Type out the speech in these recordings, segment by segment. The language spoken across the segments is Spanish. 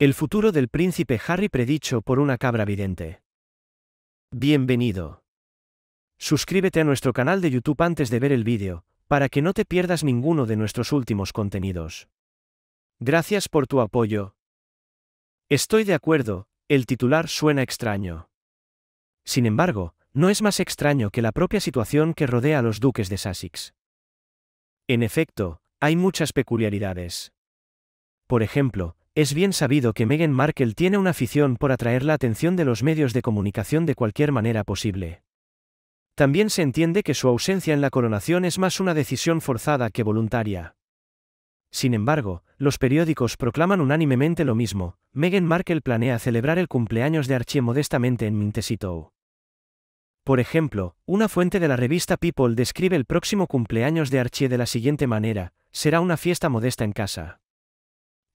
El futuro del príncipe Harry predicho por una cabra vidente. Bienvenido. Suscríbete a nuestro canal de YouTube antes de ver el vídeo, para que no te pierdas ninguno de nuestros últimos contenidos. Gracias por tu apoyo. Estoy de acuerdo, el titular suena extraño. Sin embargo, no es más extraño que la propia situación que rodea a los duques de Sussex. En efecto, hay muchas peculiaridades. Por ejemplo, es bien sabido que Meghan Markle tiene una afición por atraer la atención de los medios de comunicación de cualquier manera posible. También se entiende que su ausencia en la coronación es más una decisión forzada que voluntaria. Sin embargo, los periódicos proclaman unánimemente lo mismo, Meghan Markle planea celebrar el cumpleaños de Archie modestamente en Mintesito. Por ejemplo, una fuente de la revista People describe el próximo cumpleaños de Archie de la siguiente manera, será una fiesta modesta en casa.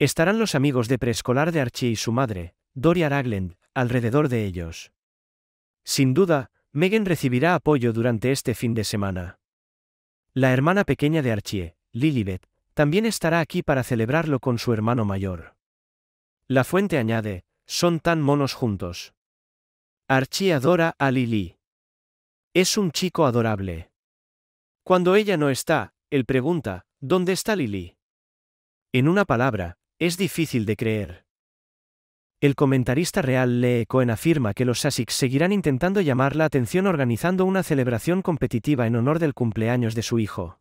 Estarán los amigos de preescolar de Archie y su madre, Doria Ragland, alrededor de ellos. Sin duda, Megan recibirá apoyo durante este fin de semana. La hermana pequeña de Archie, Lilibet, también estará aquí para celebrarlo con su hermano mayor. La fuente añade, son tan monos juntos. Archie adora a Lily. Es un chico adorable. Cuando ella no está, él pregunta, ¿dónde está Lily? En una palabra, es difícil de creer. El comentarista real Lee Cohen afirma que los ASICs seguirán intentando llamar la atención organizando una celebración competitiva en honor del cumpleaños de su hijo.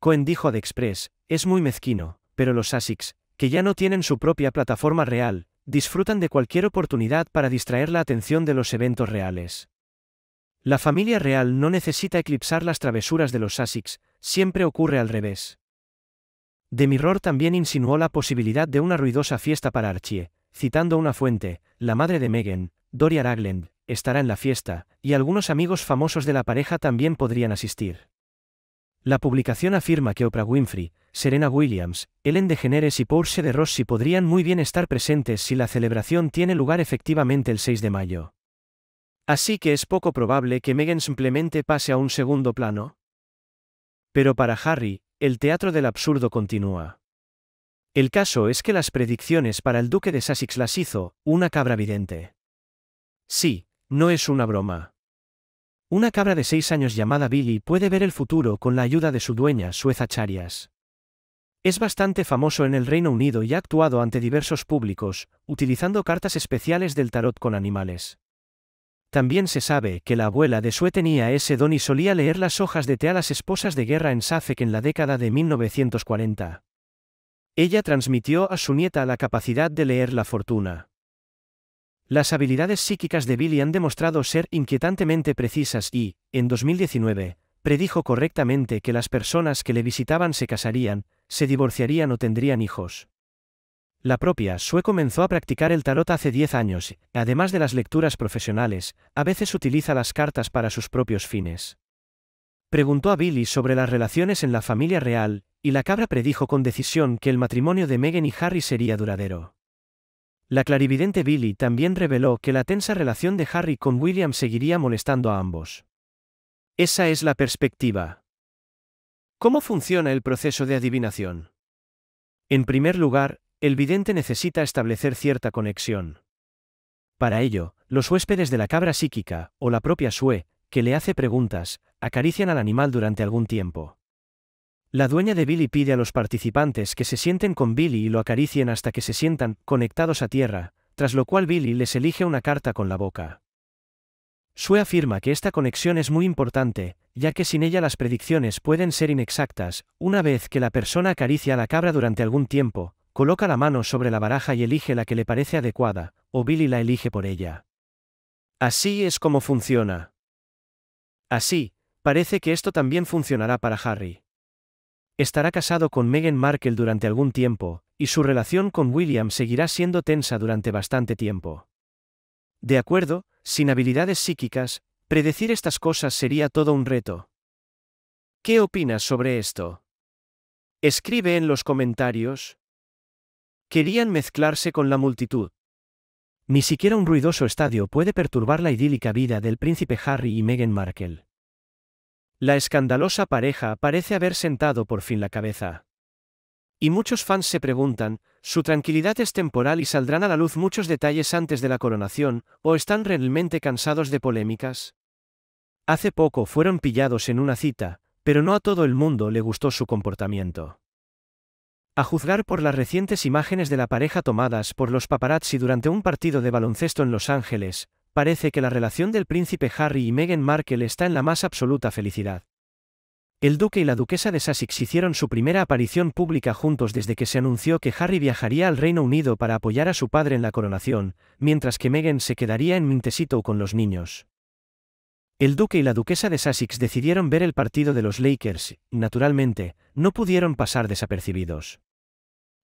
Cohen dijo a The Express, es muy mezquino, pero los ASICs, que ya no tienen su propia plataforma real, disfrutan de cualquier oportunidad para distraer la atención de los eventos reales. La familia real no necesita eclipsar las travesuras de los ASICS, siempre ocurre al revés. De Mirror también insinuó la posibilidad de una ruidosa fiesta para Archie, citando una fuente, la madre de Megan, Doria Ragland, estará en la fiesta, y algunos amigos famosos de la pareja también podrían asistir. La publicación afirma que Oprah Winfrey, Serena Williams, Ellen DeGeneres y Porsche de Rossi podrían muy bien estar presentes si la celebración tiene lugar efectivamente el 6 de mayo. Así que es poco probable que Meghan simplemente pase a un segundo plano. Pero para Harry, el teatro del absurdo continúa. El caso es que las predicciones para el duque de Sussex las hizo, una cabra vidente. Sí, no es una broma. Una cabra de seis años llamada Billy puede ver el futuro con la ayuda de su dueña, Sueza Charias. Es bastante famoso en el Reino Unido y ha actuado ante diversos públicos, utilizando cartas especiales del tarot con animales. También se sabe que la abuela de Sue tenía ese don y solía leer las hojas de té a las esposas de guerra en Safek en la década de 1940. Ella transmitió a su nieta la capacidad de leer la fortuna. Las habilidades psíquicas de Billy han demostrado ser inquietantemente precisas y, en 2019, predijo correctamente que las personas que le visitaban se casarían, se divorciarían o tendrían hijos. La propia Sue comenzó a practicar el tarot hace 10 años, además de las lecturas profesionales, a veces utiliza las cartas para sus propios fines. Preguntó a Billy sobre las relaciones en la familia real, y la cabra predijo con decisión que el matrimonio de Meghan y Harry sería duradero. La clarividente Billy también reveló que la tensa relación de Harry con William seguiría molestando a ambos. Esa es la perspectiva. ¿Cómo funciona el proceso de adivinación? En primer lugar, el vidente necesita establecer cierta conexión. Para ello, los huéspedes de la cabra psíquica, o la propia Sue, que le hace preguntas, acarician al animal durante algún tiempo. La dueña de Billy pide a los participantes que se sienten con Billy y lo acaricien hasta que se sientan conectados a tierra, tras lo cual Billy les elige una carta con la boca. Sue afirma que esta conexión es muy importante, ya que sin ella las predicciones pueden ser inexactas, una vez que la persona acaricia a la cabra durante algún tiempo, Coloca la mano sobre la baraja y elige la que le parece adecuada, o Billy la elige por ella. Así es como funciona. Así, parece que esto también funcionará para Harry. Estará casado con Meghan Markle durante algún tiempo, y su relación con William seguirá siendo tensa durante bastante tiempo. De acuerdo, sin habilidades psíquicas, predecir estas cosas sería todo un reto. ¿Qué opinas sobre esto? Escribe en los comentarios. Querían mezclarse con la multitud. Ni siquiera un ruidoso estadio puede perturbar la idílica vida del príncipe Harry y Meghan Markle. La escandalosa pareja parece haber sentado por fin la cabeza. Y muchos fans se preguntan, ¿su tranquilidad es temporal y saldrán a la luz muchos detalles antes de la coronación, o están realmente cansados de polémicas? Hace poco fueron pillados en una cita, pero no a todo el mundo le gustó su comportamiento. A juzgar por las recientes imágenes de la pareja tomadas por los paparazzi durante un partido de baloncesto en Los Ángeles, parece que la relación del príncipe Harry y Meghan Markle está en la más absoluta felicidad. El duque y la duquesa de Sussex hicieron su primera aparición pública juntos desde que se anunció que Harry viajaría al Reino Unido para apoyar a su padre en la coronación, mientras que Meghan se quedaría en Mintesito con los niños. El duque y la duquesa de Sussex decidieron ver el partido de los Lakers, naturalmente, no pudieron pasar desapercibidos.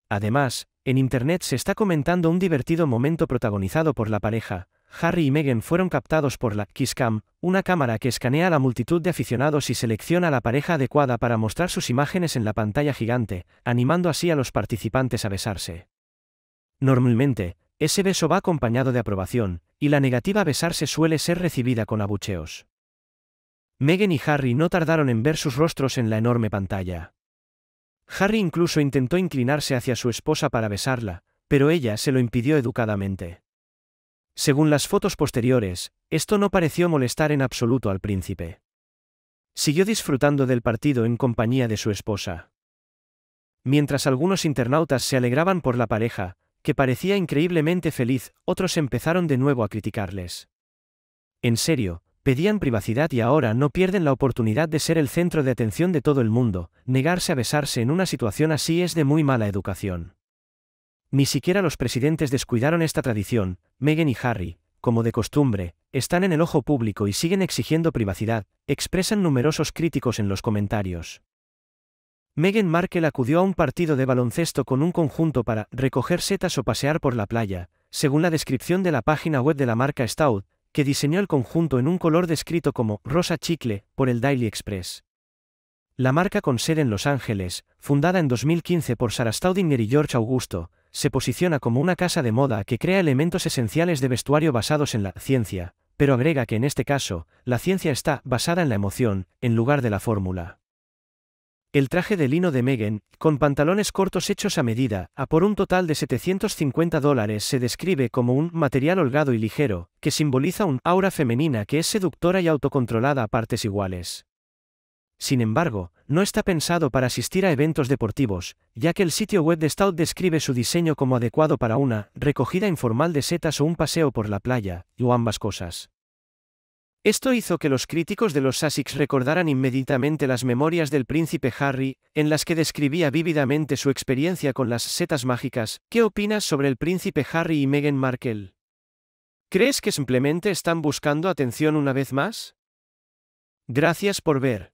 Además, en Internet se está comentando un divertido momento protagonizado por la pareja. Harry y Meghan fueron captados por la Kisscam, una cámara que escanea a la multitud de aficionados y selecciona a la pareja adecuada para mostrar sus imágenes en la pantalla gigante, animando así a los participantes a besarse. Normalmente, ese beso va acompañado de aprobación, y la negativa a besarse suele ser recibida con abucheos. Megan y Harry no tardaron en ver sus rostros en la enorme pantalla. Harry incluso intentó inclinarse hacia su esposa para besarla, pero ella se lo impidió educadamente. Según las fotos posteriores, esto no pareció molestar en absoluto al príncipe. Siguió disfrutando del partido en compañía de su esposa. Mientras algunos internautas se alegraban por la pareja, que parecía increíblemente feliz, otros empezaron de nuevo a criticarles. En serio, pedían privacidad y ahora no pierden la oportunidad de ser el centro de atención de todo el mundo, negarse a besarse en una situación así es de muy mala educación. Ni siquiera los presidentes descuidaron esta tradición, Meghan y Harry, como de costumbre, están en el ojo público y siguen exigiendo privacidad, expresan numerosos críticos en los comentarios. Meghan Markle acudió a un partido de baloncesto con un conjunto para recoger setas o pasear por la playa, según la descripción de la página web de la marca Staud, que diseñó el conjunto en un color descrito como rosa chicle por el Daily Express. La marca con sede en Los Ángeles, fundada en 2015 por Sarah Staudinger y George Augusto, se posiciona como una casa de moda que crea elementos esenciales de vestuario basados en la ciencia, pero agrega que en este caso, la ciencia está basada en la emoción, en lugar de la fórmula. El traje de lino de Megan, con pantalones cortos hechos a medida, a por un total de 750 dólares, se describe como un material holgado y ligero, que simboliza un aura femenina que es seductora y autocontrolada a partes iguales. Sin embargo, no está pensado para asistir a eventos deportivos, ya que el sitio web de Stout describe su diseño como adecuado para una recogida informal de setas o un paseo por la playa, o ambas cosas. Esto hizo que los críticos de los Sussex recordaran inmediatamente las memorias del príncipe Harry, en las que describía vívidamente su experiencia con las setas mágicas. ¿Qué opinas sobre el príncipe Harry y Meghan Markle? ¿Crees que simplemente están buscando atención una vez más? Gracias por ver.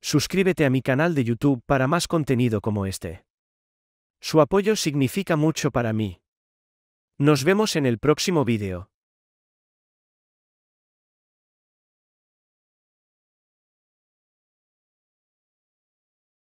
Suscríbete a mi canal de YouTube para más contenido como este. Su apoyo significa mucho para mí. Nos vemos en el próximo vídeo.